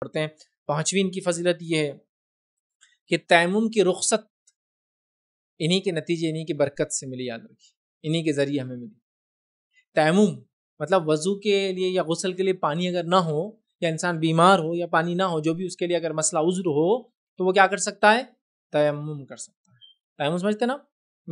पढ़ते हैं पांचवी इनकी फजीलत यह है कि तयम की रुख्सत इन्हीं के नतीजे इन्हीं की बरकत से मिली याद रखी इन्हीं के ज़रिए हमें मिली तैम मतलब वज़ू के लिए या गसल के लिए पानी अगर ना हो या इंसान बीमार हो या पानी ना हो जो भी उसके लिए अगर मसला उज्र हो तो वो क्या कर सकता है तयम कर सकता है तयम समझते ना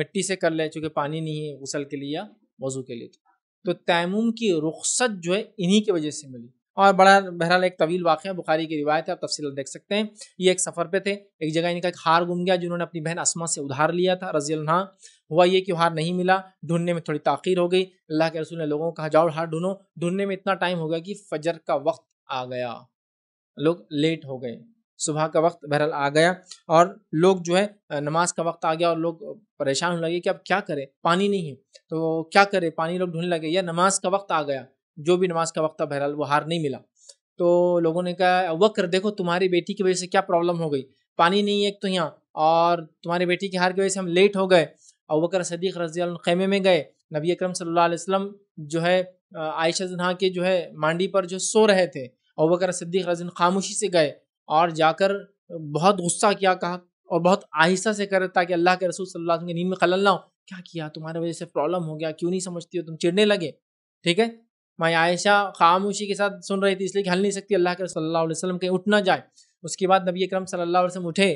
मिट्टी से कर ले चूंकि पानी नहीं है गसल के लिए या वज़ू के लिए तो तैम की रुख्सत जो है इन्हीं की वजह से मिली और बड़ा बहरहाल एक तवील वाक़ बुखारी की रिवायत है आप तफसील देख सकते हैं ये एक सफ़र पे थे एक जगह इनका एक हार गुम गया जिन्होंने अपनी बहन असमा से उधार लिया था रजी हुआ ये कि हार नहीं मिला ढूंढने में थोड़ी ताखिर हो गई अल्लाह के रसूल ने लोगों को कहा जाओ हार ढूंढो ढूंढने में इतना टाइम हो गया कि फजर का वक्त आ गया लोग लेट हो गए सुबह का वक्त बहरहाल आ गया और लोग जो है नमाज का वक्त आ गया और लोग परेशान होने लगे कि अब क्या करें पानी नहीं है तो क्या करें पानी लोग ढूंढने लगे या नमाज का वक्त आ गया जो भी नमाज का वक्त था बहरहाल वो हार नहीं मिला तो लोगों ने कहा वक्र देखो तुम्हारी बेटी की वजह से क्या प्रॉब्लम हो गई पानी नहीं है एक तो यहाँ और तुम्हारी बेटी की हार की वजह से हम लेट हो गए और वक्र सदीक रजी खेमे में गए नबी अक्रम सल्लल्लाहु अलैहि जो है आयशा जहाँ के जो है मांडी पर जो सो रहे थे और वक्र सदीक़ रजन खामोशी से गए और जाकर बहुत गुस्सा किया कहा और बहुत आहिस्ता से करे ताकि अल्लाह के रसूल सल्ला की नींद में खलल ना हो क्या किया तुम्हारी वजह से प्रॉब्लम हो गया क्यों नहीं समझती हो तुम चिड़ने लगे ठीक है माँ आयशा खामोशी के साथ सुन रही थी इसलिए हल नहीं सकती अल्लाह के सल्ला वसम कहीं उठ ना जाए उसके बाद नबी अक्रम सल्ला अलैहि उठे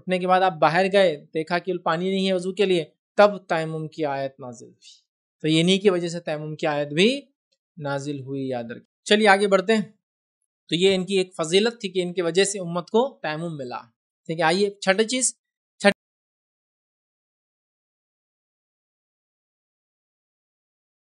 उठने के बाद आप बाहर गए देखा कि पानी नहीं है वजू के लिए तब तयम की आयत नाजिल हुई तो इन्हीं की वजह से तयम की आयत भी नाजिल हुई याद रखें चलिए आगे बढ़ते हैं तो ये इनकी एक फजीलत थी कि इनकी वजह से उम्मत को तयम मिला ठीक है आइए छठे चीज़